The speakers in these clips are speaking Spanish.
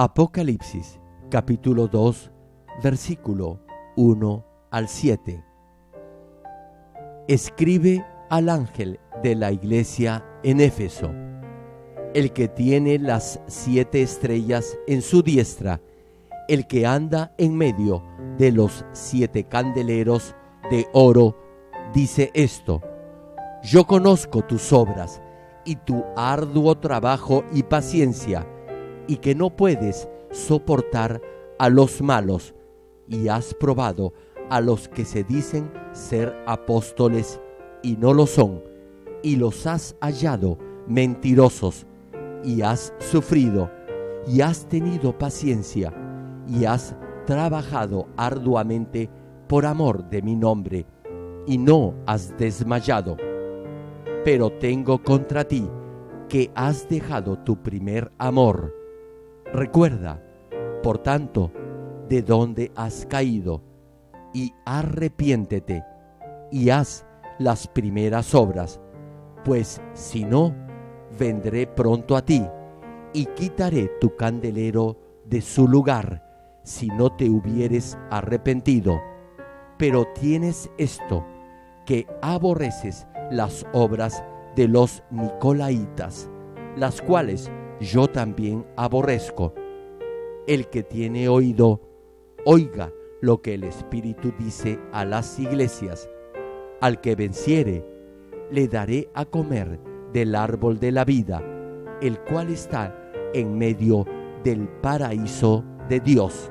Apocalipsis capítulo 2 versículo 1 al 7. Escribe al ángel de la iglesia en Éfeso, el que tiene las siete estrellas en su diestra, el que anda en medio de los siete candeleros de oro, dice esto, yo conozco tus obras y tu arduo trabajo y paciencia, y que no puedes soportar a los malos y has probado a los que se dicen ser apóstoles y no lo son, y los has hallado mentirosos, y has sufrido, y has tenido paciencia, y has trabajado arduamente por amor de mi nombre, y no has desmayado. Pero tengo contra ti que has dejado tu primer amor. Recuerda, por tanto, de dónde has caído y arrepiéntete y haz las primeras obras, pues si no, vendré pronto a ti y quitaré tu candelero de su lugar si no te hubieres arrepentido. Pero tienes esto, que aborreces las obras de los Nicolaitas, las cuales yo también aborrezco. El que tiene oído, oiga lo que el Espíritu dice a las iglesias. Al que venciere, le daré a comer del árbol de la vida, el cual está en medio del paraíso de Dios.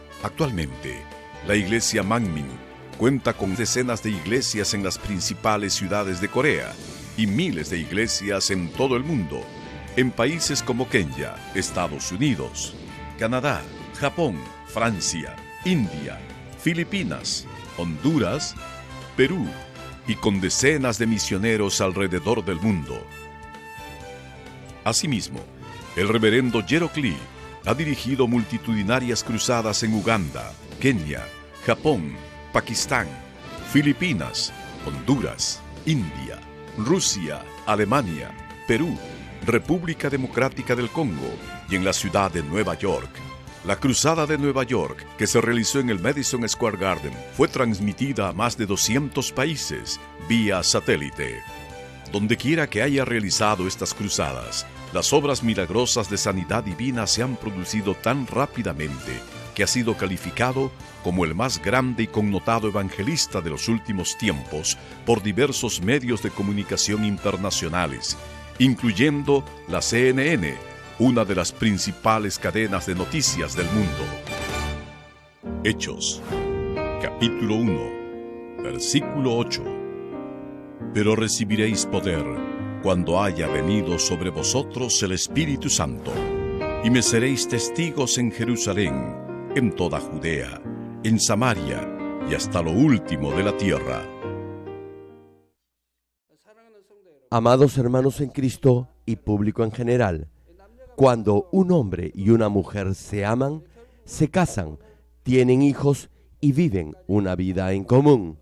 Actualmente, la iglesia Mangmin cuenta con decenas de iglesias en las principales ciudades de Corea y miles de iglesias en todo el mundo, en países como Kenia, Estados Unidos, Canadá, Japón, Francia, India, Filipinas, Honduras, Perú y con decenas de misioneros alrededor del mundo. Asimismo, el reverendo Lee, ha dirigido multitudinarias cruzadas en Uganda, Kenia, Japón, Pakistán, Filipinas, Honduras, India, Rusia, Alemania, Perú, República Democrática del Congo y en la ciudad de Nueva York. La Cruzada de Nueva York, que se realizó en el Madison Square Garden, fue transmitida a más de 200 países vía satélite. Donde quiera que haya realizado estas cruzadas, las obras milagrosas de sanidad divina se han producido tan rápidamente que ha sido calificado como el más grande y connotado evangelista de los últimos tiempos por diversos medios de comunicación internacionales, incluyendo la CNN, una de las principales cadenas de noticias del mundo. Hechos, capítulo 1, versículo 8. Pero recibiréis poder cuando haya venido sobre vosotros el Espíritu Santo. Y me seréis testigos en Jerusalén, en toda Judea, en Samaria y hasta lo último de la tierra. Amados hermanos en Cristo y público en general, cuando un hombre y una mujer se aman, se casan, tienen hijos y viven una vida en común.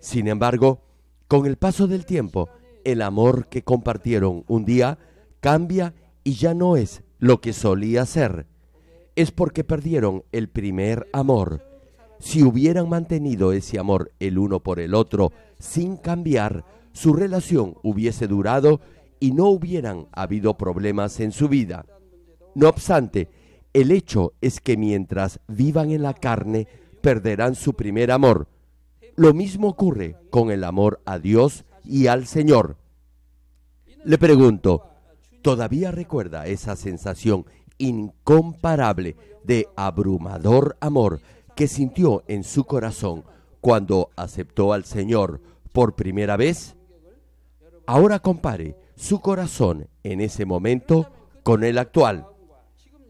Sin embargo, con el paso del tiempo el amor que compartieron un día cambia y ya no es lo que solía ser. Es porque perdieron el primer amor. Si hubieran mantenido ese amor el uno por el otro sin cambiar, su relación hubiese durado y no hubieran habido problemas en su vida. No obstante, el hecho es que mientras vivan en la carne, perderán su primer amor. Lo mismo ocurre con el amor a Dios y al Señor. Le pregunto, ¿todavía recuerda esa sensación incomparable de abrumador amor que sintió en su corazón cuando aceptó al Señor por primera vez? Ahora compare su corazón en ese momento con el actual.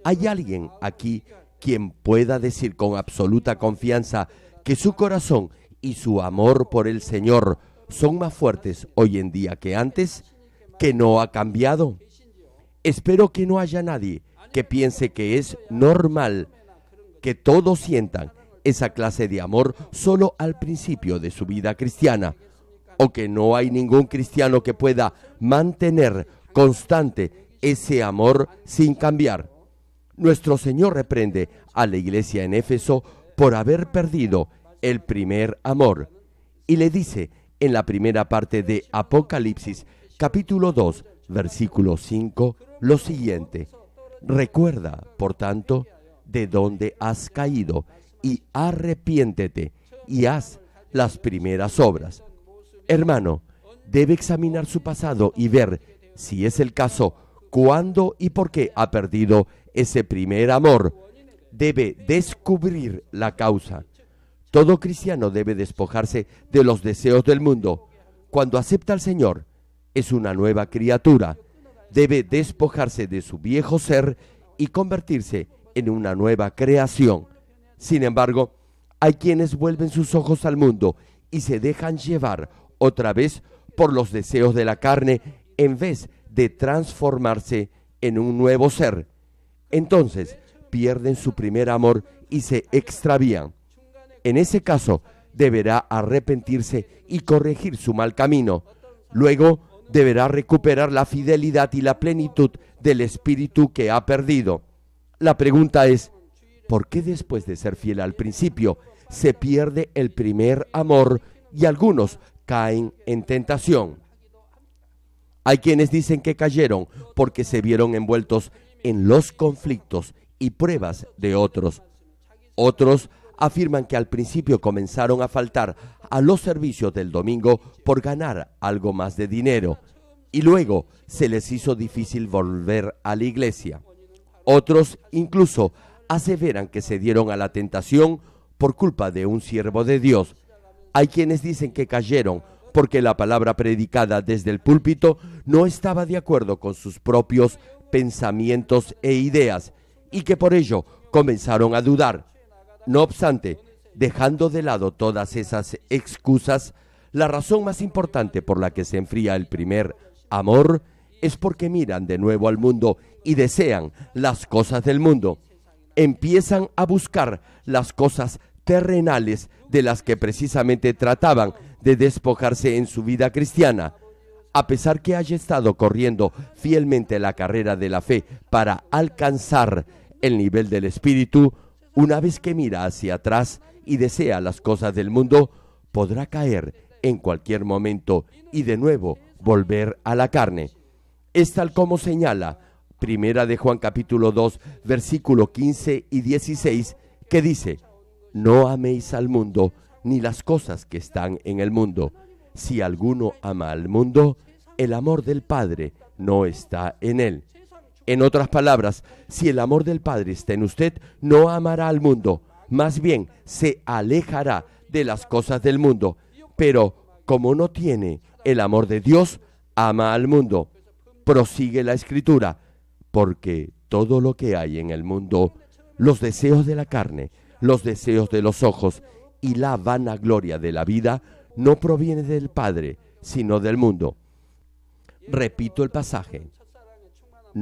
¿Hay alguien aquí quien pueda decir con absoluta confianza que su corazón y su amor por el Señor son más fuertes hoy en día que antes, que no ha cambiado. Espero que no haya nadie que piense que es normal que todos sientan esa clase de amor solo al principio de su vida cristiana, o que no hay ningún cristiano que pueda mantener constante ese amor sin cambiar. Nuestro Señor reprende a la iglesia en Éfeso por haber perdido el primer amor y le dice en la primera parte de Apocalipsis, capítulo 2, versículo 5, lo siguiente. Recuerda, por tanto, de dónde has caído y arrepiéntete y haz las primeras obras. Hermano, debe examinar su pasado y ver, si es el caso, cuándo y por qué ha perdido ese primer amor. Debe descubrir la causa. Todo cristiano debe despojarse de los deseos del mundo. Cuando acepta al Señor, es una nueva criatura. Debe despojarse de su viejo ser y convertirse en una nueva creación. Sin embargo, hay quienes vuelven sus ojos al mundo y se dejan llevar otra vez por los deseos de la carne en vez de transformarse en un nuevo ser. Entonces pierden su primer amor y se extravían. En ese caso, deberá arrepentirse y corregir su mal camino. Luego, deberá recuperar la fidelidad y la plenitud del espíritu que ha perdido. La pregunta es, ¿por qué después de ser fiel al principio se pierde el primer amor y algunos caen en tentación? Hay quienes dicen que cayeron porque se vieron envueltos en los conflictos y pruebas de otros. Otros afirman que al principio comenzaron a faltar a los servicios del domingo por ganar algo más de dinero y luego se les hizo difícil volver a la iglesia. Otros incluso aseveran que se dieron a la tentación por culpa de un siervo de Dios. Hay quienes dicen que cayeron porque la palabra predicada desde el púlpito no estaba de acuerdo con sus propios pensamientos e ideas y que por ello comenzaron a dudar no obstante, dejando de lado todas esas excusas, la razón más importante por la que se enfría el primer amor es porque miran de nuevo al mundo y desean las cosas del mundo. Empiezan a buscar las cosas terrenales de las que precisamente trataban de despojarse en su vida cristiana. A pesar que haya estado corriendo fielmente la carrera de la fe para alcanzar el nivel del espíritu, una vez que mira hacia atrás y desea las cosas del mundo, podrá caer en cualquier momento y de nuevo volver a la carne. Es tal como señala Primera de Juan capítulo 2, versículo 15 y 16, que dice, No améis al mundo ni las cosas que están en el mundo. Si alguno ama al mundo, el amor del Padre no está en él. En otras palabras, si el amor del Padre está en usted, no amará al mundo, más bien se alejará de las cosas del mundo. Pero como no tiene el amor de Dios, ama al mundo. Prosigue la escritura, porque todo lo que hay en el mundo, los deseos de la carne, los deseos de los ojos y la vanagloria de la vida, no proviene del Padre, sino del mundo. Repito el pasaje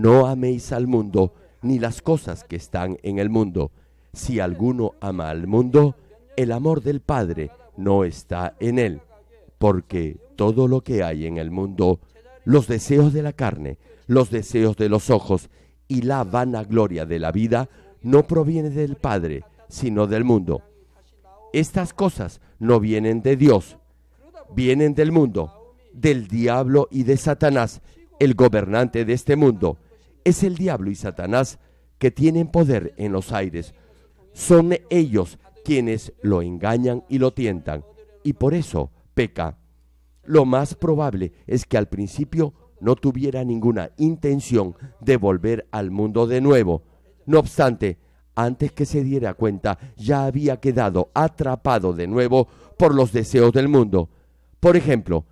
no améis al mundo, ni las cosas que están en el mundo. Si alguno ama al mundo, el amor del Padre no está en él, porque todo lo que hay en el mundo, los deseos de la carne, los deseos de los ojos y la vanagloria de la vida, no proviene del Padre, sino del mundo. Estas cosas no vienen de Dios, vienen del mundo, del diablo y de Satanás, el gobernante de este mundo es el diablo y Satanás que tienen poder en los aires. Son ellos quienes lo engañan y lo tientan, y por eso peca. Lo más probable es que al principio no tuviera ninguna intención de volver al mundo de nuevo. No obstante, antes que se diera cuenta, ya había quedado atrapado de nuevo por los deseos del mundo. Por ejemplo,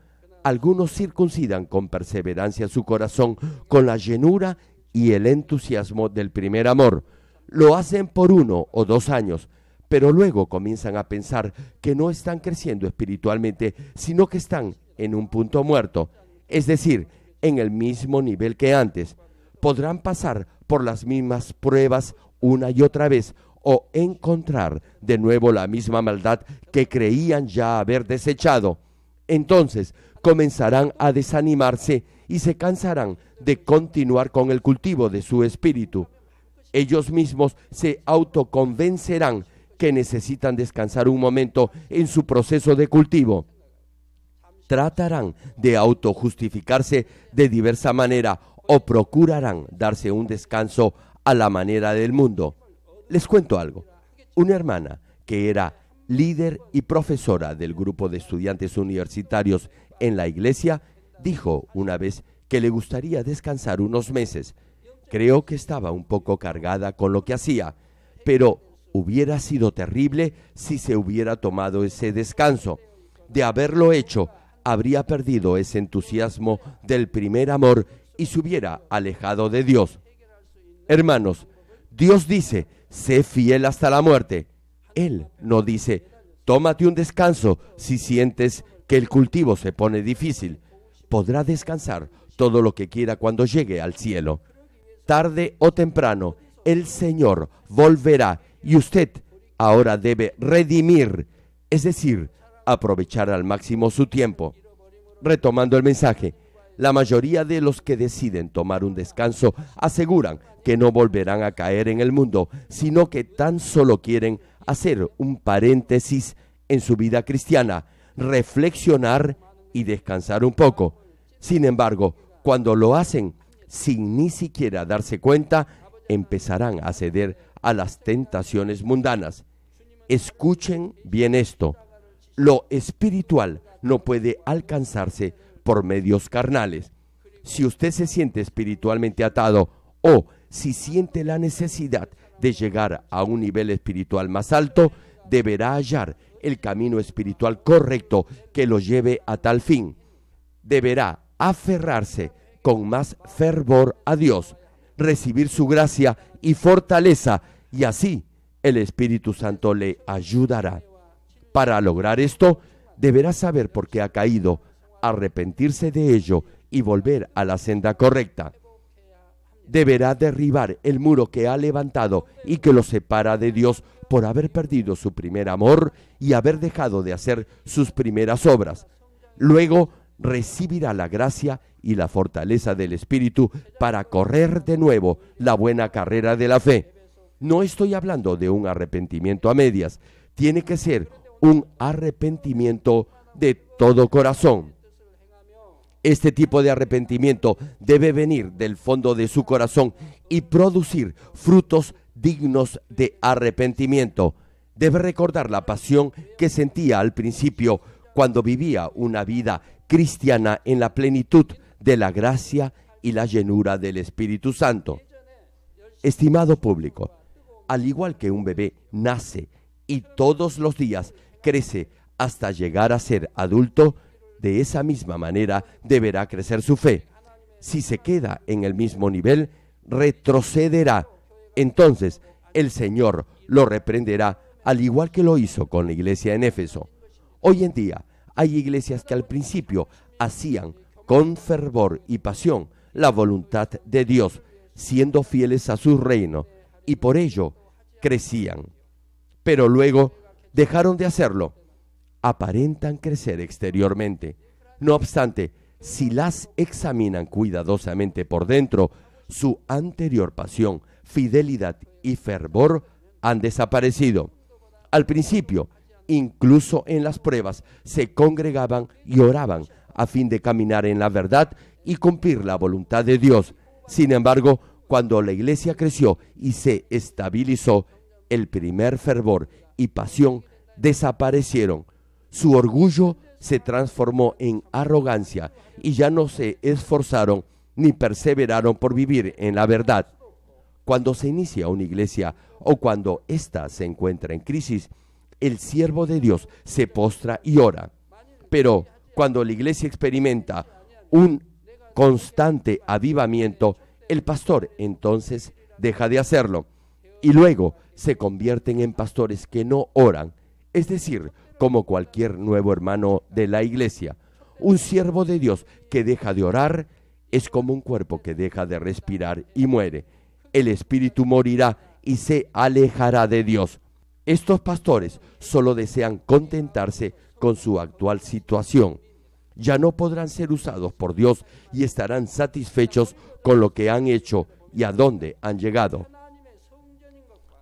algunos circuncidan con perseverancia su corazón con la llenura y el entusiasmo del primer amor. Lo hacen por uno o dos años, pero luego comienzan a pensar que no están creciendo espiritualmente, sino que están en un punto muerto, es decir, en el mismo nivel que antes. Podrán pasar por las mismas pruebas una y otra vez o encontrar de nuevo la misma maldad que creían ya haber desechado. Entonces comenzarán a desanimarse y se cansarán de continuar con el cultivo de su espíritu. Ellos mismos se autoconvencerán que necesitan descansar un momento en su proceso de cultivo. Tratarán de autojustificarse de diversa manera o procurarán darse un descanso a la manera del mundo. Les cuento algo. Una hermana que era líder y profesora del grupo de estudiantes universitarios en la iglesia dijo una vez que le gustaría descansar unos meses. Creo que estaba un poco cargada con lo que hacía, pero hubiera sido terrible si se hubiera tomado ese descanso. De haberlo hecho, habría perdido ese entusiasmo del primer amor y se hubiera alejado de Dios. Hermanos, Dios dice, sé fiel hasta la muerte. Él no dice, tómate un descanso si sientes que el cultivo se pone difícil podrá descansar todo lo que quiera cuando llegue al cielo. Tarde o temprano, el Señor volverá y usted ahora debe redimir, es decir, aprovechar al máximo su tiempo. Retomando el mensaje, la mayoría de los que deciden tomar un descanso aseguran que no volverán a caer en el mundo, sino que tan solo quieren hacer un paréntesis en su vida cristiana, reflexionar y descansar un poco. Sin embargo, cuando lo hacen sin ni siquiera darse cuenta, empezarán a ceder a las tentaciones mundanas. Escuchen bien esto. Lo espiritual no puede alcanzarse por medios carnales. Si usted se siente espiritualmente atado o si siente la necesidad de llegar a un nivel espiritual más alto, deberá hallar el camino espiritual correcto que lo lleve a tal fin. Deberá aferrarse con más fervor a Dios, recibir su gracia y fortaleza, y así el Espíritu Santo le ayudará. Para lograr esto, deberá saber por qué ha caído, arrepentirse de ello y volver a la senda correcta deberá derribar el muro que ha levantado y que lo separa de Dios por haber perdido su primer amor y haber dejado de hacer sus primeras obras. Luego recibirá la gracia y la fortaleza del Espíritu para correr de nuevo la buena carrera de la fe. No estoy hablando de un arrepentimiento a medias, tiene que ser un arrepentimiento de todo corazón. Este tipo de arrepentimiento debe venir del fondo de su corazón y producir frutos dignos de arrepentimiento. Debe recordar la pasión que sentía al principio cuando vivía una vida cristiana en la plenitud de la gracia y la llenura del Espíritu Santo. Estimado público, al igual que un bebé nace y todos los días crece hasta llegar a ser adulto, de esa misma manera deberá crecer su fe. Si se queda en el mismo nivel, retrocederá. Entonces el Señor lo reprenderá, al igual que lo hizo con la iglesia en Éfeso. Hoy en día hay iglesias que al principio hacían con fervor y pasión la voluntad de Dios, siendo fieles a su reino, y por ello crecían. Pero luego dejaron de hacerlo aparentan crecer exteriormente. No obstante, si las examinan cuidadosamente por dentro, su anterior pasión, fidelidad y fervor han desaparecido. Al principio, incluso en las pruebas, se congregaban y oraban a fin de caminar en la verdad y cumplir la voluntad de Dios. Sin embargo, cuando la iglesia creció y se estabilizó, el primer fervor y pasión desaparecieron su orgullo se transformó en arrogancia y ya no se esforzaron ni perseveraron por vivir en la verdad. Cuando se inicia una iglesia o cuando ésta se encuentra en crisis, el siervo de Dios se postra y ora. Pero cuando la iglesia experimenta un constante avivamiento, el pastor entonces deja de hacerlo y luego se convierten en pastores que no oran, es decir, como cualquier nuevo hermano de la iglesia. Un siervo de Dios que deja de orar es como un cuerpo que deja de respirar y muere. El espíritu morirá y se alejará de Dios. Estos pastores solo desean contentarse con su actual situación. Ya no podrán ser usados por Dios y estarán satisfechos con lo que han hecho y a dónde han llegado.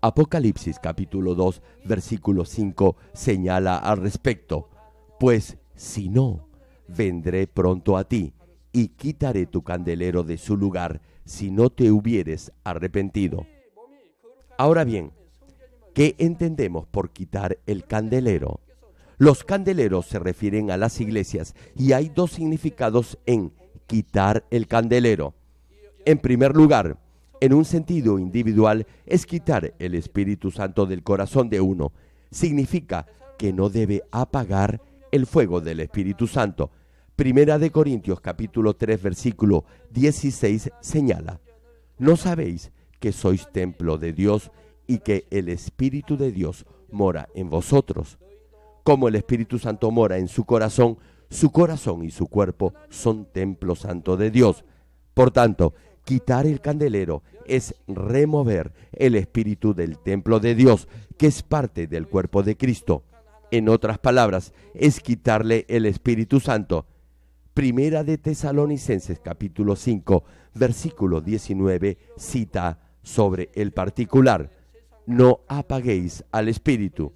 Apocalipsis capítulo 2 versículo 5 señala al respecto, pues si no, vendré pronto a ti y quitaré tu candelero de su lugar si no te hubieres arrepentido. Ahora bien, ¿qué entendemos por quitar el candelero? Los candeleros se refieren a las iglesias y hay dos significados en quitar el candelero. En primer lugar, en un sentido individual, es quitar el Espíritu Santo del corazón de uno. Significa que no debe apagar el fuego del Espíritu Santo. Primera de Corintios capítulo 3 versículo 16 señala, ¿no sabéis que sois templo de Dios y que el Espíritu de Dios mora en vosotros? Como el Espíritu Santo mora en su corazón, su corazón y su cuerpo son templo santo de Dios. Por tanto, Quitar el candelero es remover el espíritu del templo de Dios, que es parte del cuerpo de Cristo. En otras palabras, es quitarle el Espíritu Santo. Primera de Tesalonicenses capítulo 5, versículo 19, cita sobre el particular, no apaguéis al Espíritu.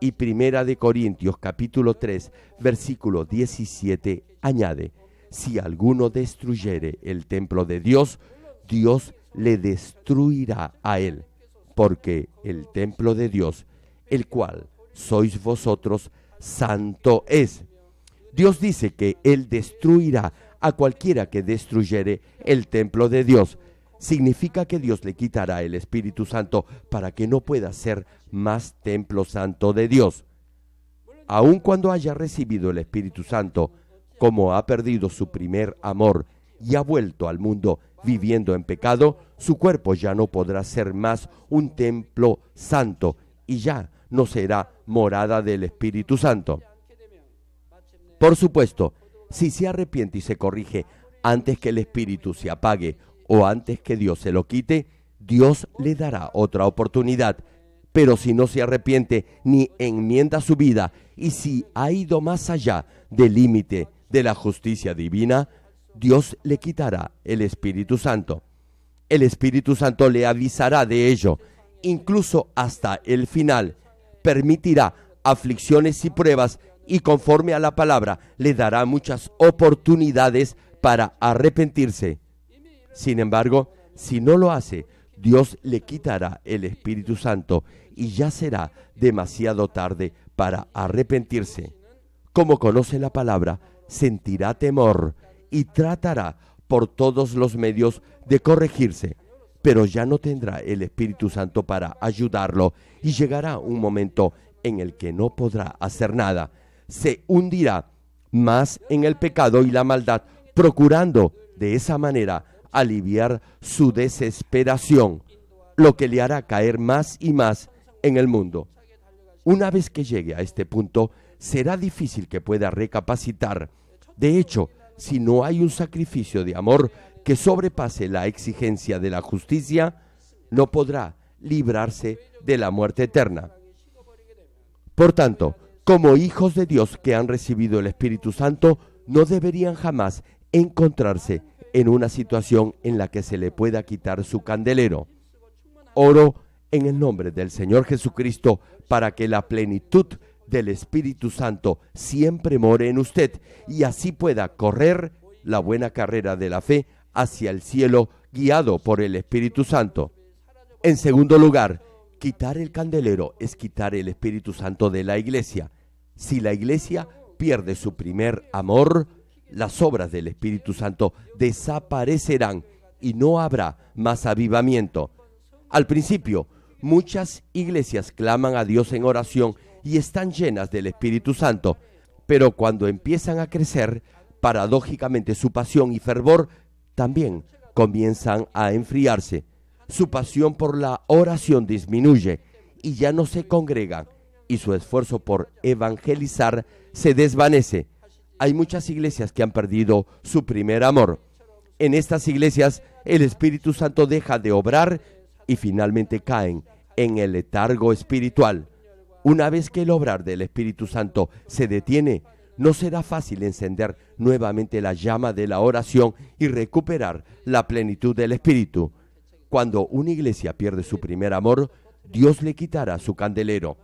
Y Primera de Corintios capítulo 3, versículo 17, añade, si alguno destruyere el templo de Dios, Dios le destruirá a él, porque el templo de Dios, el cual sois vosotros, santo es. Dios dice que Él destruirá a cualquiera que destruyere el templo de Dios. Significa que Dios le quitará el Espíritu Santo para que no pueda ser más templo santo de Dios. Aun cuando haya recibido el Espíritu Santo, como ha perdido su primer amor y ha vuelto al mundo viviendo en pecado, su cuerpo ya no podrá ser más un templo santo y ya no será morada del Espíritu Santo. Por supuesto, si se arrepiente y se corrige antes que el Espíritu se apague o antes que Dios se lo quite, Dios le dará otra oportunidad. Pero si no se arrepiente ni enmienda su vida y si ha ido más allá del límite de la justicia divina, Dios le quitará el Espíritu Santo. El Espíritu Santo le avisará de ello, incluso hasta el final. Permitirá aflicciones y pruebas y conforme a la palabra le dará muchas oportunidades para arrepentirse. Sin embargo, si no lo hace, Dios le quitará el Espíritu Santo y ya será demasiado tarde para arrepentirse. Como conoce la palabra, sentirá temor y tratará por todos los medios de corregirse, pero ya no tendrá el Espíritu Santo para ayudarlo y llegará un momento en el que no podrá hacer nada. Se hundirá más en el pecado y la maldad, procurando de esa manera aliviar su desesperación, lo que le hará caer más y más en el mundo. Una vez que llegue a este punto, será difícil que pueda recapacitar. De hecho, si no hay un sacrificio de amor que sobrepase la exigencia de la justicia, no podrá librarse de la muerte eterna. Por tanto, como hijos de Dios que han recibido el Espíritu Santo, no deberían jamás encontrarse en una situación en la que se le pueda quitar su candelero. Oro en el nombre del Señor Jesucristo para que la plenitud del Espíritu Santo siempre more en usted y así pueda correr la buena carrera de la fe hacia el cielo guiado por el Espíritu Santo. En segundo lugar, quitar el candelero es quitar el Espíritu Santo de la iglesia. Si la iglesia pierde su primer amor, las obras del Espíritu Santo desaparecerán y no habrá más avivamiento. Al principio, muchas iglesias claman a Dios en oración y están llenas del Espíritu Santo, pero cuando empiezan a crecer, paradójicamente su pasión y fervor también comienzan a enfriarse. Su pasión por la oración disminuye y ya no se congregan y su esfuerzo por evangelizar se desvanece. Hay muchas iglesias que han perdido su primer amor. En estas iglesias el Espíritu Santo deja de obrar y finalmente caen en el letargo espiritual. Una vez que el obrar del Espíritu Santo se detiene, no será fácil encender nuevamente la llama de la oración y recuperar la plenitud del Espíritu. Cuando una iglesia pierde su primer amor, Dios le quitará su candelero.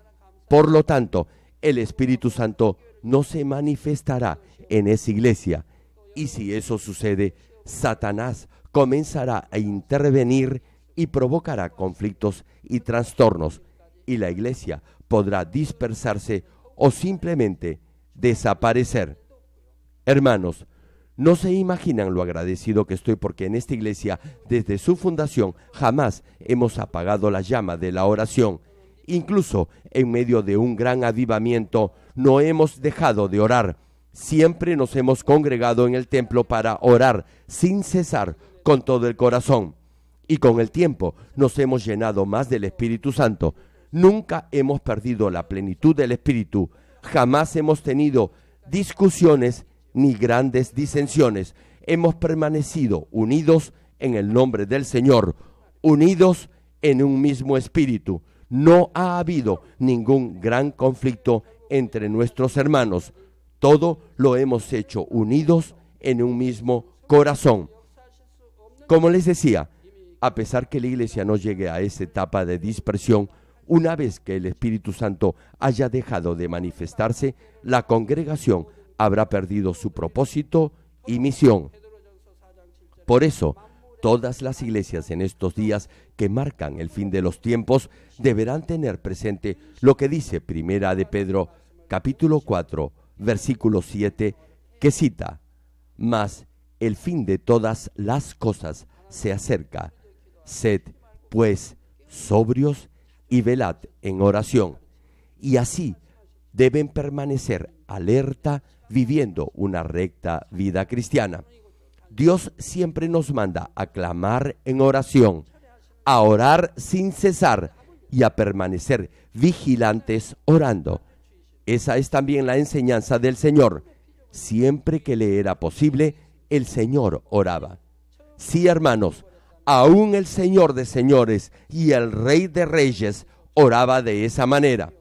Por lo tanto, el Espíritu Santo no se manifestará en esa iglesia. Y si eso sucede, Satanás comenzará a intervenir y provocará conflictos y trastornos. Y la iglesia podrá dispersarse o simplemente desaparecer. Hermanos, no se imaginan lo agradecido que estoy porque en esta iglesia, desde su fundación, jamás hemos apagado la llama de la oración. Incluso en medio de un gran avivamiento, no hemos dejado de orar. Siempre nos hemos congregado en el templo para orar sin cesar con todo el corazón. Y con el tiempo nos hemos llenado más del Espíritu Santo. Nunca hemos perdido la plenitud del espíritu, jamás hemos tenido discusiones ni grandes disensiones. Hemos permanecido unidos en el nombre del Señor, unidos en un mismo espíritu. No ha habido ningún gran conflicto entre nuestros hermanos. Todo lo hemos hecho unidos en un mismo corazón. Como les decía, a pesar que la iglesia no llegue a esa etapa de dispersión, una vez que el Espíritu Santo haya dejado de manifestarse, la congregación habrá perdido su propósito y misión. Por eso, todas las iglesias en estos días que marcan el fin de los tiempos deberán tener presente lo que dice Primera de Pedro, capítulo 4, versículo 7, que cita, Mas el fin de todas las cosas se acerca. Sed, pues, sobrios y velad en oración. Y así deben permanecer alerta viviendo una recta vida cristiana. Dios siempre nos manda a clamar en oración, a orar sin cesar y a permanecer vigilantes orando. Esa es también la enseñanza del Señor. Siempre que le era posible, el Señor oraba. Sí, hermanos, aún el Señor de señores y el Rey de reyes oraba de esa manera.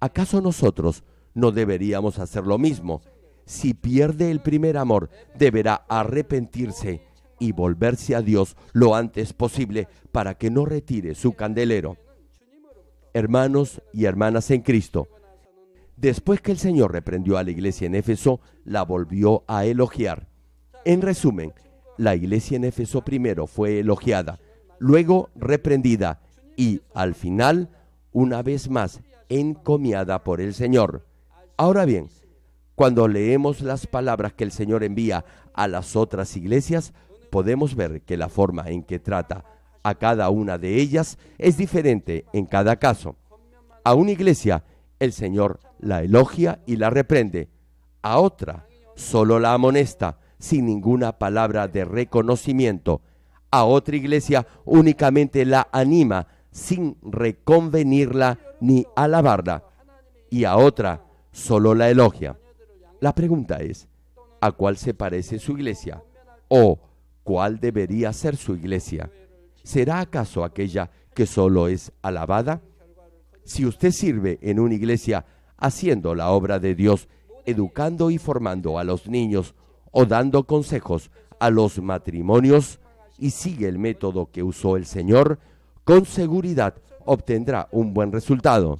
¿Acaso nosotros no deberíamos hacer lo mismo? Si pierde el primer amor, deberá arrepentirse y volverse a Dios lo antes posible para que no retire su candelero. Hermanos y hermanas en Cristo, después que el Señor reprendió a la iglesia en Éfeso, la volvió a elogiar. En resumen, la iglesia en Éfeso primero fue elogiada, luego reprendida y al final, una vez más, encomiada por el Señor. Ahora bien, cuando leemos las palabras que el Señor envía a las otras iglesias, podemos ver que la forma en que trata a cada una de ellas es diferente en cada caso. A una iglesia el Señor la elogia y la reprende, a otra solo la amonesta, sin ninguna palabra de reconocimiento. A otra iglesia únicamente la anima sin reconvenirla ni alabarla. Y a otra solo la elogia. La pregunta es, ¿a cuál se parece su iglesia? ¿O cuál debería ser su iglesia? ¿Será acaso aquella que solo es alabada? Si usted sirve en una iglesia haciendo la obra de Dios, educando y formando a los niños o dando consejos a los matrimonios y sigue el método que usó el Señor, con seguridad obtendrá un buen resultado.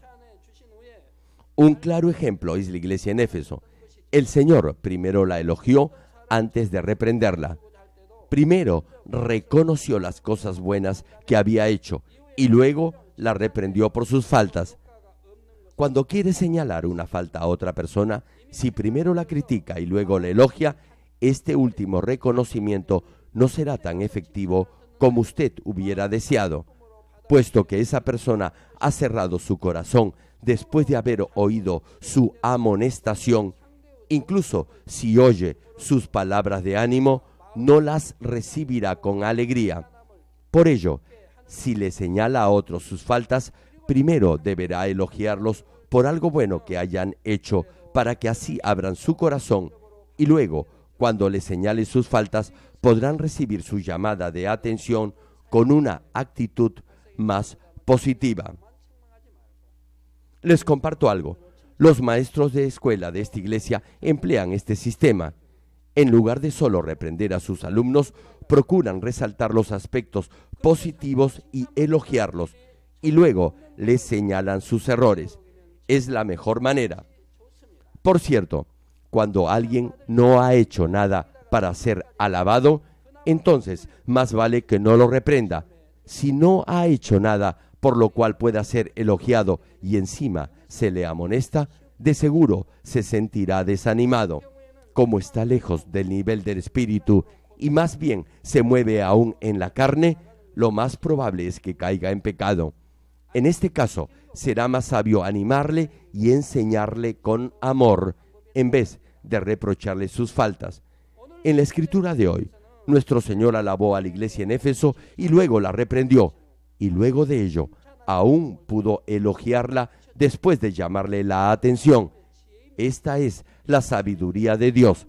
Un claro ejemplo es la iglesia en Éfeso. El Señor primero la elogió antes de reprenderla. Primero reconoció las cosas buenas que había hecho y luego la reprendió por sus faltas. Cuando quiere señalar una falta a otra persona, si primero la critica y luego la elogia, este último reconocimiento no será tan efectivo como usted hubiera deseado, puesto que esa persona ha cerrado su corazón después de haber oído su amonestación, incluso si oye sus palabras de ánimo, no las recibirá con alegría. Por ello, si le señala a otros sus faltas, primero deberá elogiarlos por algo bueno que hayan hecho para que así abran su corazón y luego cuando les señale sus faltas, podrán recibir su llamada de atención con una actitud más positiva. Les comparto algo. Los maestros de escuela de esta iglesia emplean este sistema. En lugar de solo reprender a sus alumnos, procuran resaltar los aspectos positivos y elogiarlos, y luego les señalan sus errores. Es la mejor manera. Por cierto, cuando alguien no ha hecho nada para ser alabado, entonces más vale que no lo reprenda. Si no ha hecho nada por lo cual pueda ser elogiado y encima se le amonesta, de seguro se sentirá desanimado. Como está lejos del nivel del espíritu y más bien se mueve aún en la carne, lo más probable es que caiga en pecado. En este caso, será más sabio animarle y enseñarle con amor, en vez de reprocharle sus faltas. En la escritura de hoy, nuestro Señor alabó a la iglesia en Éfeso y luego la reprendió, y luego de ello aún pudo elogiarla después de llamarle la atención. Esta es la sabiduría de Dios.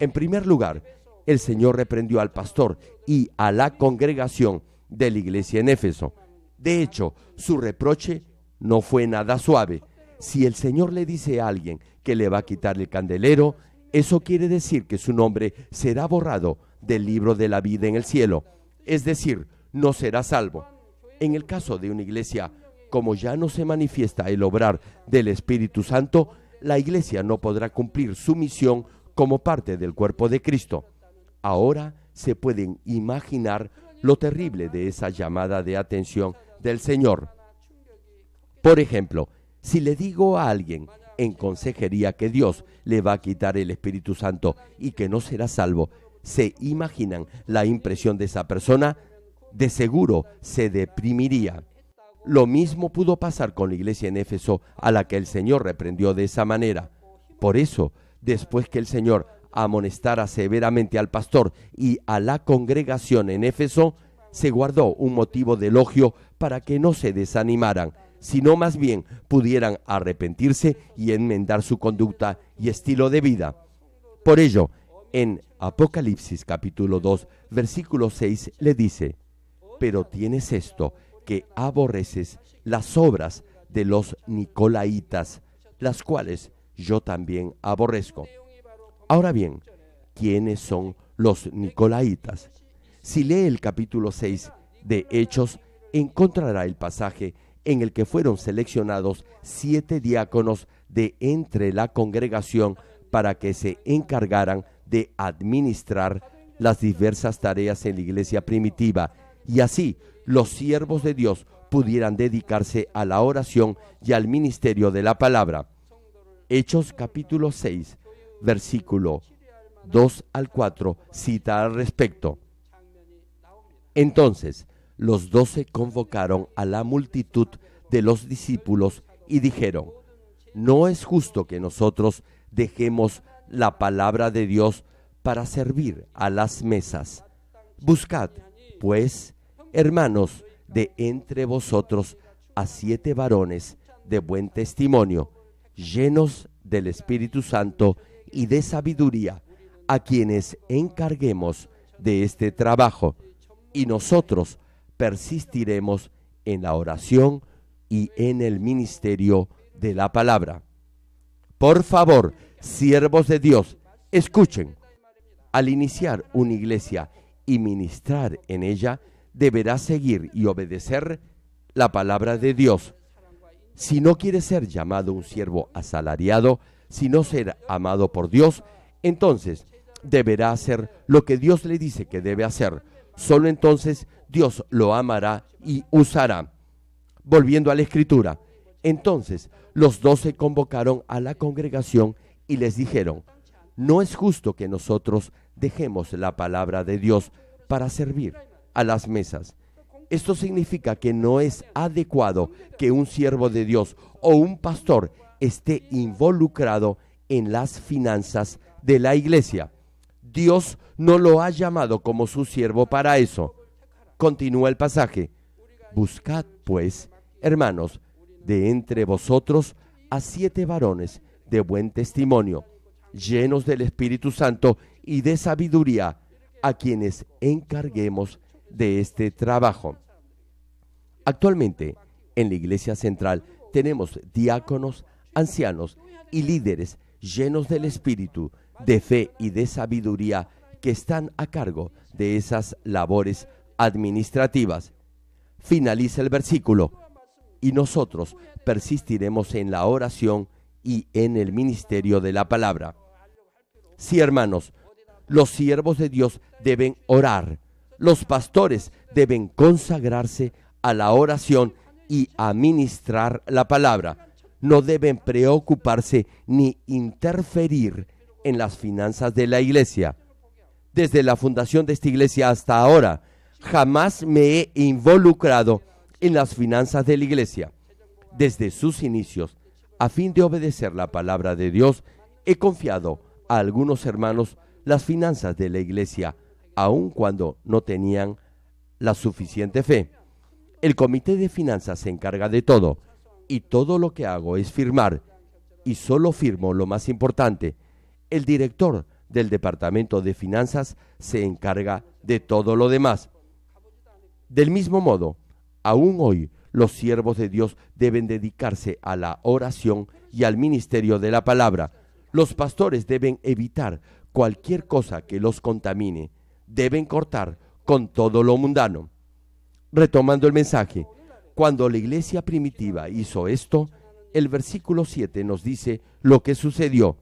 En primer lugar, el Señor reprendió al pastor y a la congregación de la iglesia en Éfeso. De hecho, su reproche no fue nada suave. Si el Señor le dice a alguien que le va a quitar el candelero, eso quiere decir que su nombre será borrado del libro de la vida en el cielo, es decir, no será salvo. En el caso de una iglesia, como ya no se manifiesta el obrar del Espíritu Santo, la iglesia no podrá cumplir su misión como parte del cuerpo de Cristo. Ahora se pueden imaginar lo terrible de esa llamada de atención del Señor. Por ejemplo, si le digo a alguien, en consejería que Dios le va a quitar el Espíritu Santo y que no será salvo. ¿Se imaginan la impresión de esa persona? De seguro se deprimiría. Lo mismo pudo pasar con la iglesia en Éfeso, a la que el Señor reprendió de esa manera. Por eso, después que el Señor amonestara severamente al pastor y a la congregación en Éfeso, se guardó un motivo de elogio para que no se desanimaran sino más bien pudieran arrepentirse y enmendar su conducta y estilo de vida. Por ello, en Apocalipsis capítulo 2, versículo 6 le dice, pero tienes esto, que aborreces las obras de los Nicolaitas, las cuales yo también aborrezco. Ahora bien, ¿quiénes son los Nicolaitas? Si lee el capítulo 6 de Hechos, encontrará el pasaje en el que fueron seleccionados siete diáconos de entre la congregación para que se encargaran de administrar las diversas tareas en la iglesia primitiva y así los siervos de Dios pudieran dedicarse a la oración y al ministerio de la palabra. Hechos capítulo 6, versículo 2 al 4 cita al respecto. Entonces, los doce convocaron a la multitud de los discípulos y dijeron, no es justo que nosotros dejemos la palabra de Dios para servir a las mesas. Buscad, pues, hermanos, de entre vosotros a siete varones de buen testimonio, llenos del Espíritu Santo y de sabiduría, a quienes encarguemos de este trabajo, y nosotros persistiremos en la oración y en el ministerio de la palabra. Por favor, siervos de Dios, escuchen. Al iniciar una iglesia y ministrar en ella, deberá seguir y obedecer la palabra de Dios. Si no quiere ser llamado un siervo asalariado, sino ser amado por Dios, entonces deberá hacer lo que Dios le dice que debe hacer. Solo entonces Dios lo amará y usará. Volviendo a la escritura. Entonces los doce convocaron a la congregación y les dijeron, no es justo que nosotros dejemos la palabra de Dios para servir a las mesas. Esto significa que no es adecuado que un siervo de Dios o un pastor esté involucrado en las finanzas de la iglesia. Dios no lo ha llamado como su siervo para eso. Continúa el pasaje. Buscad, pues, hermanos, de entre vosotros a siete varones de buen testimonio, llenos del Espíritu Santo y de sabiduría, a quienes encarguemos de este trabajo. Actualmente, en la Iglesia Central tenemos diáconos, ancianos y líderes llenos del Espíritu, de fe y de sabiduría que están a cargo de esas labores administrativas. Finaliza el versículo, y nosotros persistiremos en la oración y en el ministerio de la palabra. Sí, hermanos, los siervos de Dios deben orar, los pastores deben consagrarse a la oración y administrar la palabra. No deben preocuparse ni interferir en las finanzas de la iglesia. Desde la fundación de esta iglesia hasta ahora, jamás me he involucrado en las finanzas de la Iglesia. Desde sus inicios, a fin de obedecer la palabra de Dios, he confiado a algunos hermanos las finanzas de la Iglesia, aun cuando no tenían la suficiente fe. El Comité de Finanzas se encarga de todo, y todo lo que hago es firmar, y solo firmo lo más importante. El director del Departamento de Finanzas se encarga de todo lo demás. Del mismo modo, aún hoy los siervos de Dios deben dedicarse a la oración y al ministerio de la palabra. Los pastores deben evitar cualquier cosa que los contamine. Deben cortar con todo lo mundano. Retomando el mensaje, cuando la iglesia primitiva hizo esto, el versículo 7 nos dice lo que sucedió.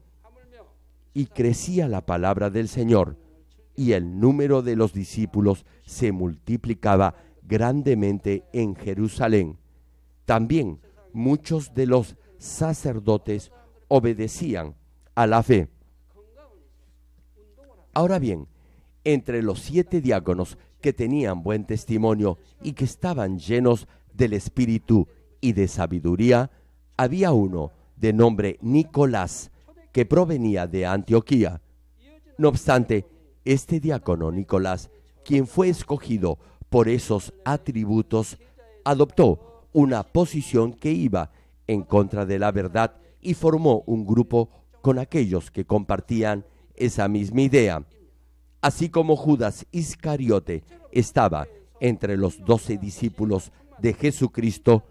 Y crecía la palabra del Señor y el número de los discípulos se multiplicaba grandemente en Jerusalén. También muchos de los sacerdotes obedecían a la fe. Ahora bien, entre los siete diáconos que tenían buen testimonio y que estaban llenos del espíritu y de sabiduría, había uno de nombre Nicolás, que provenía de Antioquía. No obstante, este diácono Nicolás, quien fue escogido por esos atributos, adoptó una posición que iba en contra de la verdad y formó un grupo con aquellos que compartían esa misma idea. Así como Judas Iscariote estaba entre los doce discípulos de Jesucristo,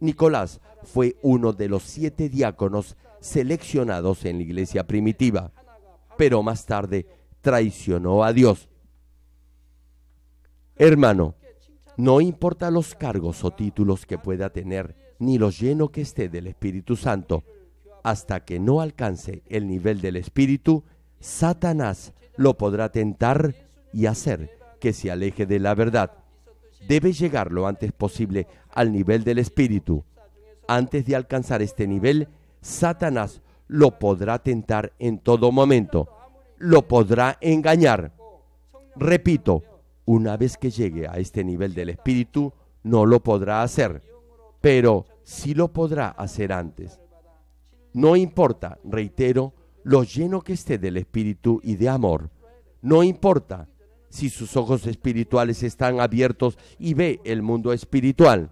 Nicolás fue uno de los siete diáconos seleccionados en la iglesia primitiva, pero más tarde traicionó a Dios. Hermano, no importa los cargos o títulos que pueda tener, ni lo lleno que esté del Espíritu Santo, hasta que no alcance el nivel del Espíritu, Satanás lo podrá tentar y hacer que se aleje de la verdad. Debe llegar lo antes posible al nivel del Espíritu. Antes de alcanzar este nivel, Satanás lo podrá tentar en todo momento lo podrá engañar. Repito, una vez que llegue a este nivel del espíritu, no lo podrá hacer, pero sí lo podrá hacer antes. No importa, reitero, lo lleno que esté del espíritu y de amor. No importa si sus ojos espirituales están abiertos y ve el mundo espiritual.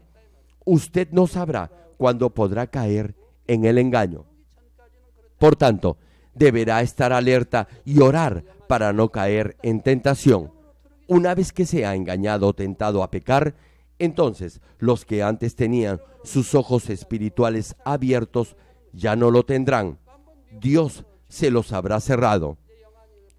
Usted no sabrá cuándo podrá caer en el engaño. Por tanto, deberá estar alerta y orar para no caer en tentación. Una vez que se ha engañado o tentado a pecar, entonces los que antes tenían sus ojos espirituales abiertos ya no lo tendrán. Dios se los habrá cerrado.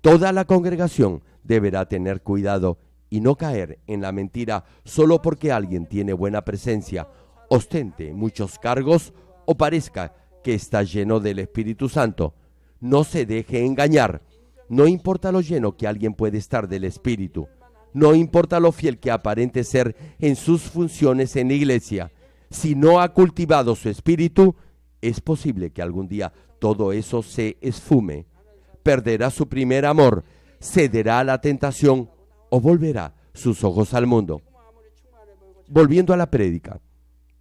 Toda la congregación deberá tener cuidado y no caer en la mentira solo porque alguien tiene buena presencia, ostente muchos cargos o parezca que está lleno del Espíritu Santo. No se deje engañar. No importa lo lleno que alguien puede estar del Espíritu. No importa lo fiel que aparente ser en sus funciones en la iglesia. Si no ha cultivado su espíritu, es posible que algún día todo eso se esfume. Perderá su primer amor, cederá a la tentación o volverá sus ojos al mundo. Volviendo a la prédica,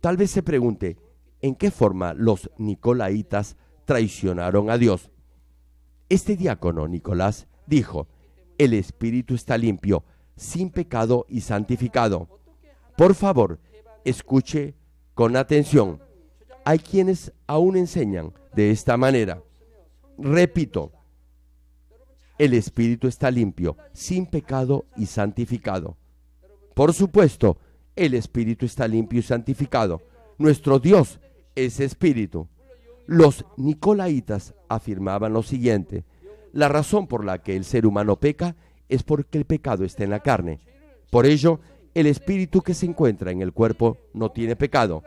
tal vez se pregunte, ¿en qué forma los nicolaitas traicionaron a Dios? Este diácono, Nicolás, dijo, el espíritu está limpio, sin pecado y santificado. Por favor, escuche con atención. Hay quienes aún enseñan de esta manera. Repito, el espíritu está limpio, sin pecado y santificado. Por supuesto, el espíritu está limpio y santificado. Nuestro Dios es espíritu. Los nicolaitas afirmaban lo siguiente, la razón por la que el ser humano peca es porque el pecado está en la carne. Por ello, el espíritu que se encuentra en el cuerpo no tiene pecado.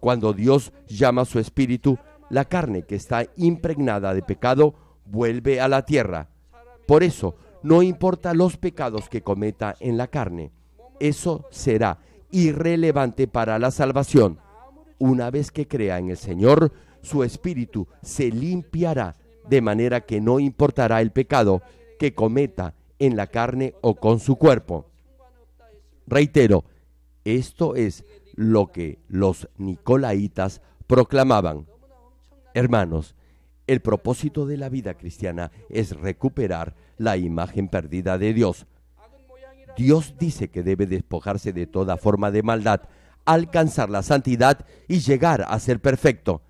Cuando Dios llama a su espíritu, la carne que está impregnada de pecado vuelve a la tierra. Por eso, no importa los pecados que cometa en la carne, eso será irrelevante para la salvación. Una vez que crea en el Señor, su espíritu se limpiará de manera que no importará el pecado que cometa en la carne o con su cuerpo. Reitero, esto es lo que los nicolaitas proclamaban. Hermanos, el propósito de la vida cristiana es recuperar la imagen perdida de Dios. Dios dice que debe despojarse de toda forma de maldad, alcanzar la santidad y llegar a ser perfecto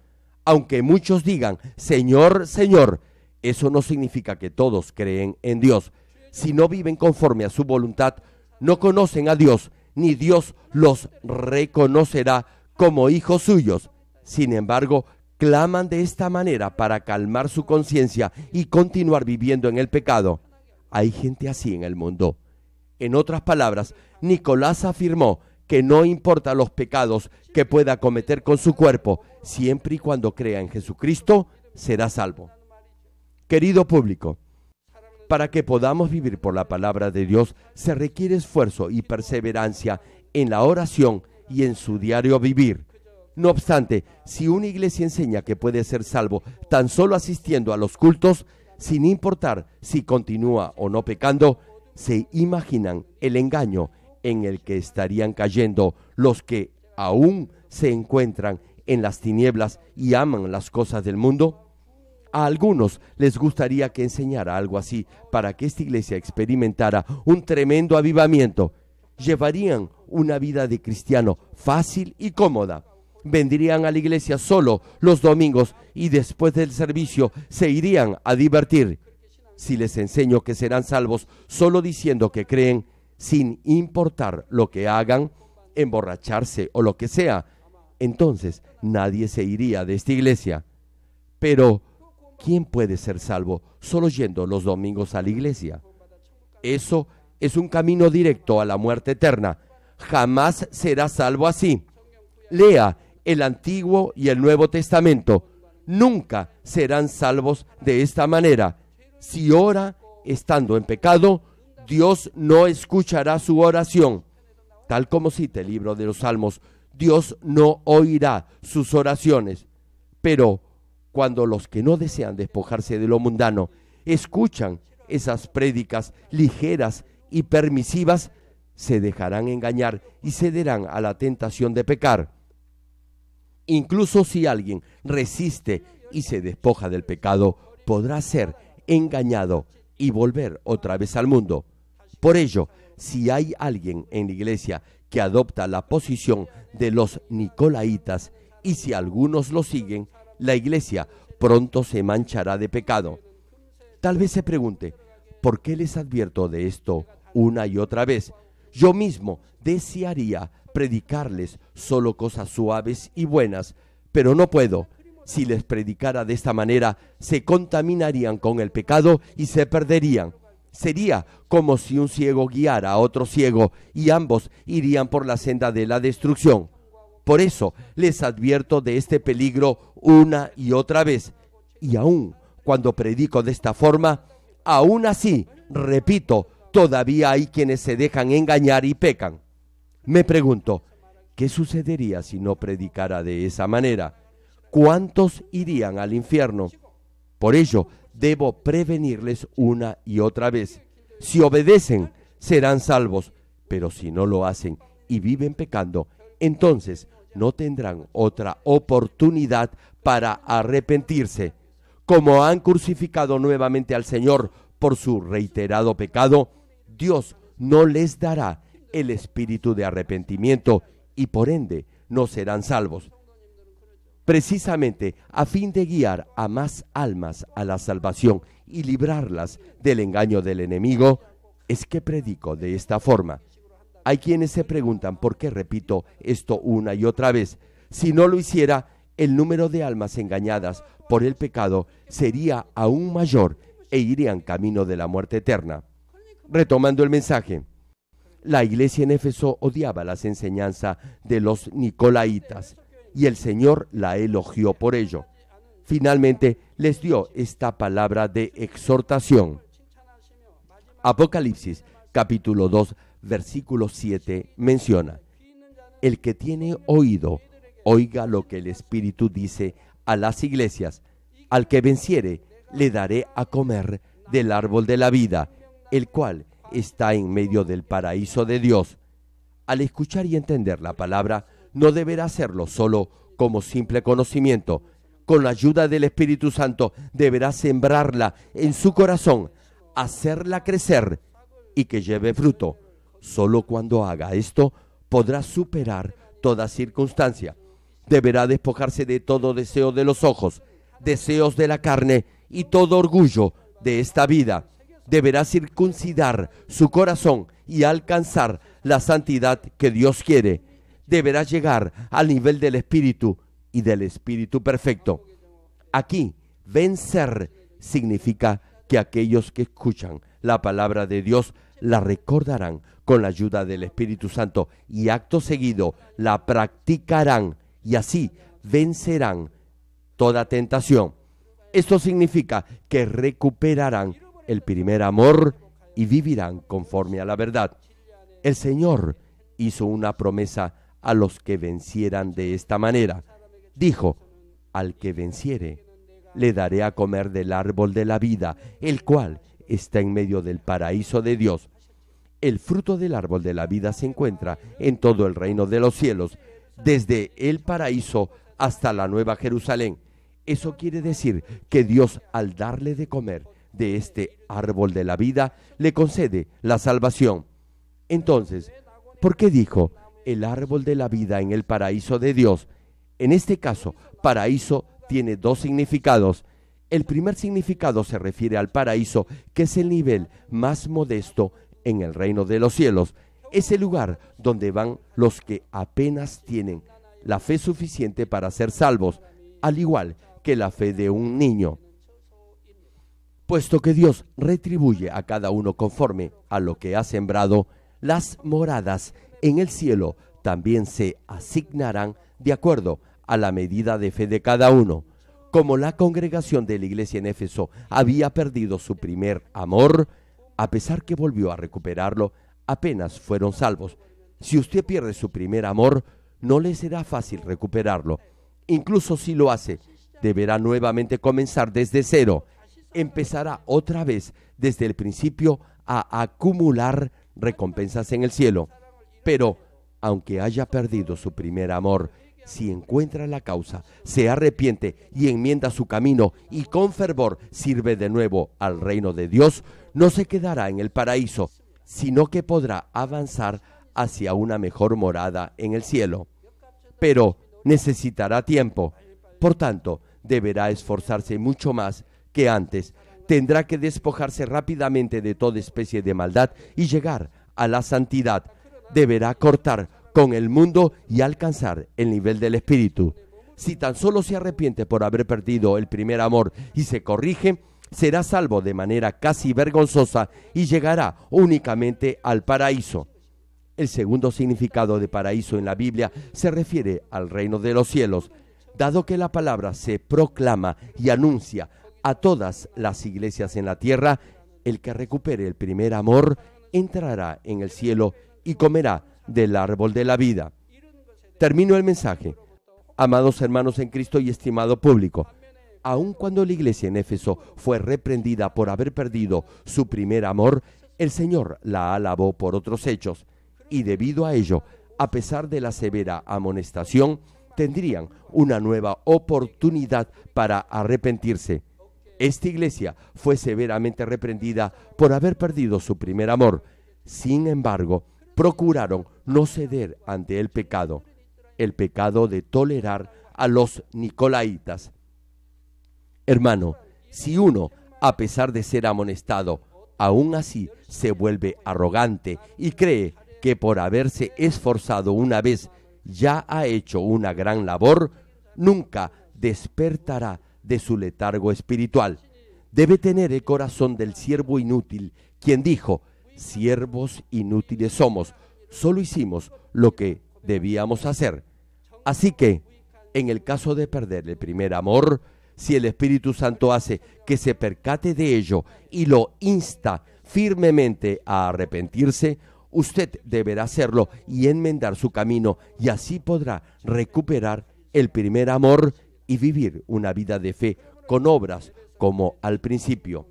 aunque muchos digan, Señor, Señor, eso no significa que todos creen en Dios. Si no viven conforme a su voluntad, no conocen a Dios, ni Dios los reconocerá como hijos suyos. Sin embargo, claman de esta manera para calmar su conciencia y continuar viviendo en el pecado. Hay gente así en el mundo. En otras palabras, Nicolás afirmó que no importa los pecados que pueda cometer con su cuerpo, siempre y cuando crea en Jesucristo, será salvo. Querido público, para que podamos vivir por la palabra de Dios se requiere esfuerzo y perseverancia en la oración y en su diario vivir. No obstante, si una iglesia enseña que puede ser salvo tan solo asistiendo a los cultos, sin importar si continúa o no pecando, se imaginan el engaño en el que estarían cayendo los que aún se encuentran en las tinieblas y aman las cosas del mundo? A algunos les gustaría que enseñara algo así para que esta iglesia experimentara un tremendo avivamiento. Llevarían una vida de cristiano fácil y cómoda. Vendrían a la iglesia solo los domingos y después del servicio se irían a divertir. Si les enseño que serán salvos solo diciendo que creen, sin importar lo que hagan, emborracharse o lo que sea, entonces nadie se iría de esta iglesia. Pero, ¿quién puede ser salvo solo yendo los domingos a la iglesia? Eso es un camino directo a la muerte eterna. Jamás será salvo así. Lea el Antiguo y el Nuevo Testamento. Nunca serán salvos de esta manera. Si ora estando en pecado, Dios no escuchará su oración. Tal como cita el libro de los Salmos Dios no oirá sus oraciones. Pero cuando los que no desean despojarse de lo mundano escuchan esas prédicas ligeras y permisivas, se dejarán engañar y cederán a la tentación de pecar. Incluso si alguien resiste y se despoja del pecado, podrá ser engañado y volver otra vez al mundo. Por ello, si hay alguien en la iglesia que adopta la posición de los nicolaitas y si algunos lo siguen, la iglesia pronto se manchará de pecado. Tal vez se pregunte, ¿por qué les advierto de esto una y otra vez? Yo mismo desearía predicarles solo cosas suaves y buenas, pero no puedo. Si les predicara de esta manera, se contaminarían con el pecado y se perderían. Sería como si un ciego guiara a otro ciego y ambos irían por la senda de la destrucción. Por eso les advierto de este peligro una y otra vez. Y aún cuando predico de esta forma, aún así, repito, todavía hay quienes se dejan engañar y pecan. Me pregunto, ¿qué sucedería si no predicara de esa manera? ¿Cuántos irían al infierno? Por ello, debo prevenirles una y otra vez. Si obedecen, serán salvos, pero si no lo hacen y viven pecando, entonces no tendrán otra oportunidad para arrepentirse. Como han crucificado nuevamente al Señor por su reiterado pecado, Dios no les dará el espíritu de arrepentimiento y por ende no serán salvos precisamente a fin de guiar a más almas a la salvación y librarlas del engaño del enemigo, es que predico de esta forma. Hay quienes se preguntan por qué repito esto una y otra vez. Si no lo hiciera, el número de almas engañadas por el pecado sería aún mayor e irían camino de la muerte eterna. Retomando el mensaje, la iglesia en Éfeso odiaba las enseñanzas de los nicolaitas y el Señor la elogió por ello. Finalmente les dio esta palabra de exhortación. Apocalipsis capítulo 2 versículo 7 menciona, el que tiene oído, oiga lo que el Espíritu dice a las iglesias, al que venciere, le daré a comer del árbol de la vida, el cual está en medio del paraíso de Dios. Al escuchar y entender la palabra, no deberá hacerlo solo como simple conocimiento. Con la ayuda del Espíritu Santo deberá sembrarla en su corazón, hacerla crecer y que lleve fruto. Solo cuando haga esto podrá superar toda circunstancia. Deberá despojarse de todo deseo de los ojos, deseos de la carne y todo orgullo de esta vida. Deberá circuncidar su corazón y alcanzar la santidad que Dios quiere Deberá llegar al nivel del espíritu y del espíritu perfecto. Aquí, vencer significa que aquellos que escuchan la palabra de Dios la recordarán con la ayuda del Espíritu Santo y acto seguido la practicarán y así vencerán toda tentación. Esto significa que recuperarán el primer amor y vivirán conforme a la verdad. El Señor hizo una promesa a los que vencieran de esta manera. Dijo, al que venciere, le daré a comer del árbol de la vida, el cual está en medio del paraíso de Dios. El fruto del árbol de la vida se encuentra en todo el reino de los cielos, desde el paraíso hasta la nueva Jerusalén. Eso quiere decir que Dios al darle de comer de este árbol de la vida, le concede la salvación. Entonces, ¿por qué dijo, el árbol de la vida en el paraíso de Dios. En este caso, paraíso tiene dos significados. El primer significado se refiere al paraíso, que es el nivel más modesto en el reino de los cielos. Es el lugar donde van los que apenas tienen la fe suficiente para ser salvos, al igual que la fe de un niño. Puesto que Dios retribuye a cada uno conforme a lo que ha sembrado, las moradas en el cielo también se asignarán de acuerdo a la medida de fe de cada uno. Como la congregación de la iglesia en Éfeso había perdido su primer amor, a pesar que volvió a recuperarlo, apenas fueron salvos. Si usted pierde su primer amor, no le será fácil recuperarlo. Incluso si lo hace, deberá nuevamente comenzar desde cero. Empezará otra vez desde el principio a acumular recompensas en el cielo. Pero aunque haya perdido su primer amor, si encuentra la causa, se arrepiente y enmienda su camino y con fervor sirve de nuevo al reino de Dios, no se quedará en el paraíso, sino que podrá avanzar hacia una mejor morada en el cielo. Pero necesitará tiempo, por tanto, deberá esforzarse mucho más que antes, tendrá que despojarse rápidamente de toda especie de maldad y llegar a la santidad deberá cortar con el mundo y alcanzar el nivel del espíritu. Si tan solo se arrepiente por haber perdido el primer amor y se corrige, será salvo de manera casi vergonzosa y llegará únicamente al paraíso. El segundo significado de paraíso en la Biblia se refiere al reino de los cielos, dado que la palabra se proclama y anuncia a todas las iglesias en la tierra, el que recupere el primer amor entrará en el cielo y comerá del árbol de la vida. Termino el mensaje. Amados hermanos en Cristo y estimado público, aun cuando la iglesia en Éfeso fue reprendida por haber perdido su primer amor, el Señor la alabó por otros hechos, y debido a ello, a pesar de la severa amonestación, tendrían una nueva oportunidad para arrepentirse. Esta iglesia fue severamente reprendida por haber perdido su primer amor. Sin embargo, procuraron no ceder ante el pecado, el pecado de tolerar a los nicolaitas. Hermano, si uno, a pesar de ser amonestado, aún así se vuelve arrogante y cree que por haberse esforzado una vez ya ha hecho una gran labor, nunca despertará de su letargo espiritual. Debe tener el corazón del siervo inútil, quien dijo, siervos inútiles somos, solo hicimos lo que debíamos hacer. Así que, en el caso de perder el primer amor, si el Espíritu Santo hace que se percate de ello y lo insta firmemente a arrepentirse, usted deberá hacerlo y enmendar su camino y así podrá recuperar el primer amor y vivir una vida de fe con obras como al principio.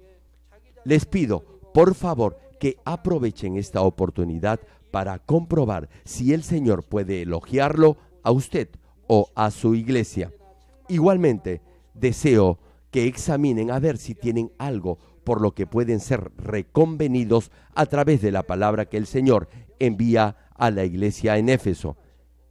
Les pido, por favor, que aprovechen esta oportunidad para comprobar si el Señor puede elogiarlo a usted o a su iglesia. Igualmente, deseo que examinen a ver si tienen algo por lo que pueden ser reconvenidos a través de la palabra que el Señor envía a la iglesia en Éfeso.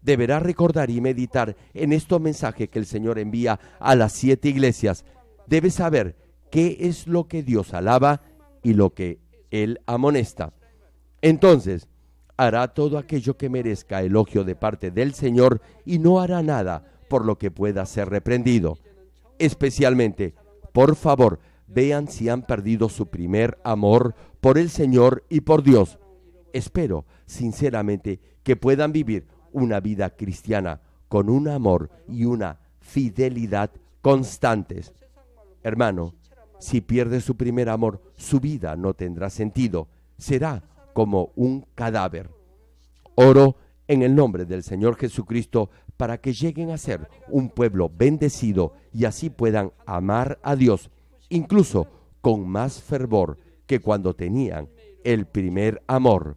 Deberá recordar y meditar en estos mensaje que el Señor envía a las siete iglesias. Debe saber qué es lo que Dios alaba y lo que él amonesta. Entonces, hará todo aquello que merezca elogio de parte del Señor y no hará nada por lo que pueda ser reprendido. Especialmente, por favor, vean si han perdido su primer amor por el Señor y por Dios. Espero, sinceramente, que puedan vivir una vida cristiana con un amor y una fidelidad constantes. Hermano, si pierde su primer amor, su vida no tendrá sentido, será como un cadáver. Oro en el nombre del Señor Jesucristo para que lleguen a ser un pueblo bendecido y así puedan amar a Dios, incluso con más fervor que cuando tenían el primer amor.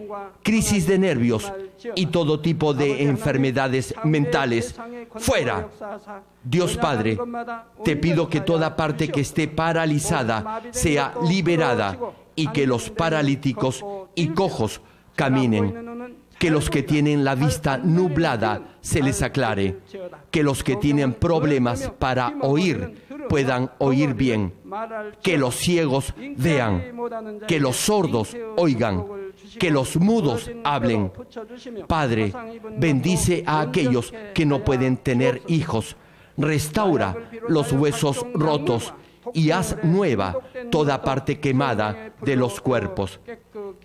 crisis de nervios y todo tipo de enfermedades mentales. Fuera. Dios Padre, te pido que toda parte que esté paralizada sea liberada y que los paralíticos y cojos caminen. Que los que tienen la vista nublada se les aclare. Que los que tienen problemas para oír puedan oír bien. Que los ciegos vean. Que los sordos oigan que los mudos hablen. Padre, bendice a aquellos que no pueden tener hijos. Restaura los huesos rotos y haz nueva toda parte quemada de los cuerpos.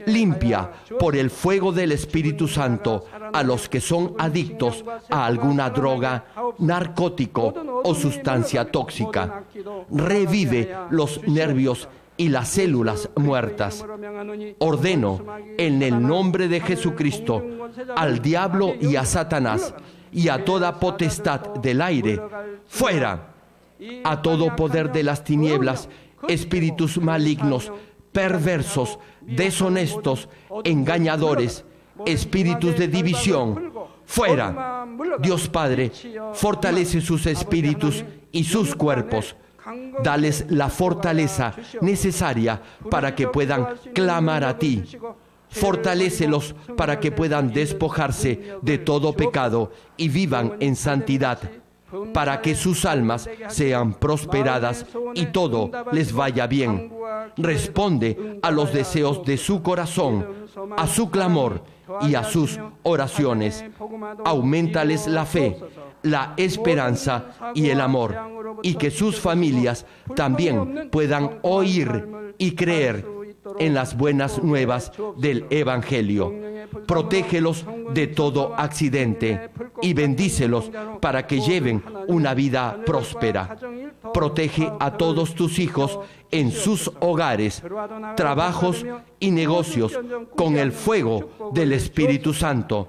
Limpia por el fuego del Espíritu Santo a los que son adictos a alguna droga, narcótico o sustancia tóxica. Revive los nervios y las células muertas. Ordeno en el nombre de Jesucristo al diablo y a Satanás y a toda potestad del aire, fuera, a todo poder de las tinieblas, espíritus malignos, perversos, deshonestos, engañadores, espíritus de división, fuera. Dios Padre, fortalece sus espíritus y sus cuerpos Dales la fortaleza necesaria para que puedan clamar a ti. Fortalécelos para que puedan despojarse de todo pecado y vivan en santidad, para que sus almas sean prosperadas y todo les vaya bien responde a los deseos de su corazón, a su clamor y a sus oraciones. Aumentales la fe, la esperanza y el amor, y que sus familias también puedan oír y creer en las buenas nuevas del Evangelio protégelos de todo accidente y bendícelos para que lleven una vida próspera. Protege a todos tus hijos en sus hogares, trabajos y negocios con el fuego del Espíritu Santo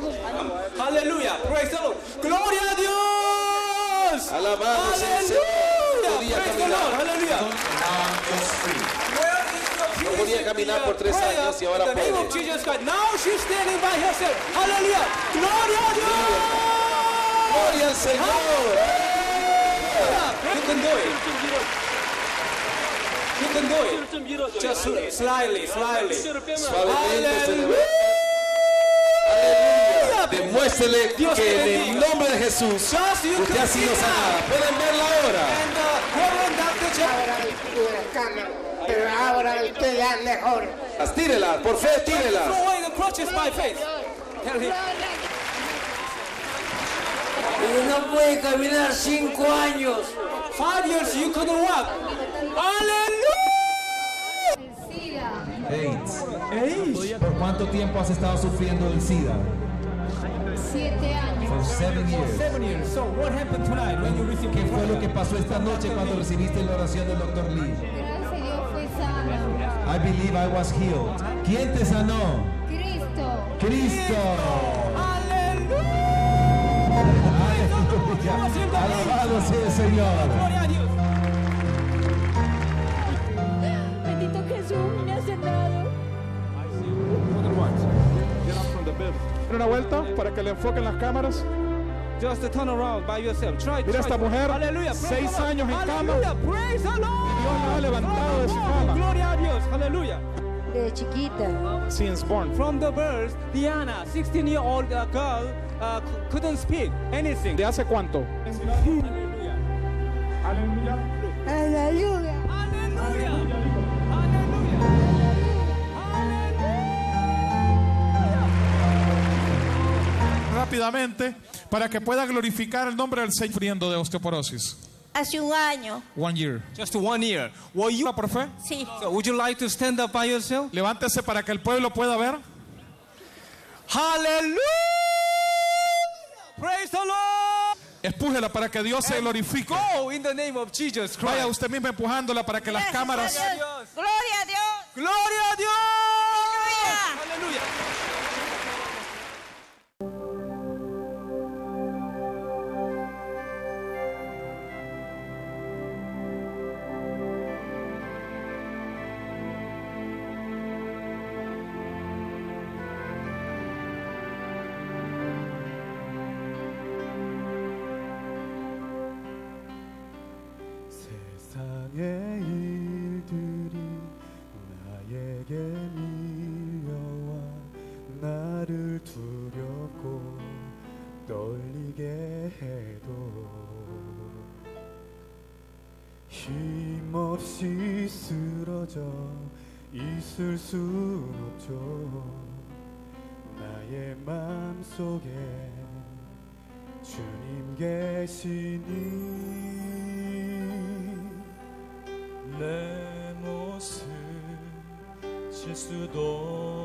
Alabado sea el Señor. No No podía caminar por tres años y ahora puede. Now she's standing by herself. Aleluya. Gloria a Dios. Gloria al Señor. You can do it. You can do it. Just slightly, slightly. Suavemente. Muéstrele Dios que en el nombre de Jesús usted ha sido sanada. Pueden verla ahora. Pero ahora usted ya mejor. Tírela, por fe, tírela. Pero no puede caminar cinco años. Five years you couldn't walk. ¡Aleluya! AIDS. Eight. ¿Por cuánto tiempo has estado sufriendo del SIDA? Siete años. seven years. Seven years. So what happened tonight when you received ¿Qué fue lo que pasó esta noche cuando recibiste la oración del doctor Lee? Gracias a Dios fui sanado. I believe I was healed. ¿Quién te sanó? Cristo. Cristo. Aleluya. Alabado sea el Señor. Date una vuelta para que le enfoquen las cámaras. Just turn around by yourself. Try, Mira try, esta mujer, Aleluya, seis años en cama. Dios la ha levantado de su cama. Gloria a Dios. Aleluya. De chiquita. Since born. From the birth, Diana, 16 year old uh, girl, uh, couldn't speak anything. ¿De hace cuánto? Aleluya. Aleluya. Aleluya. rápidamente para que pueda glorificar el nombre del Señor sufriendo de osteoporosis. Hace un año. One year. Just one year. Were you por fe? Sí. So would you like to stand up by yourself? Levántese para que el pueblo pueda ver. Hallelujah. Praise the Lord. Espújela para que Dios se glorifique. in the name of Jesus Vaya usted mismo empujándola para que las cámaras. Gloria a Dios. Gloria a Dios. 웃을 순 없죠 나의 맘속에 주님 계시니 내 모습 실수도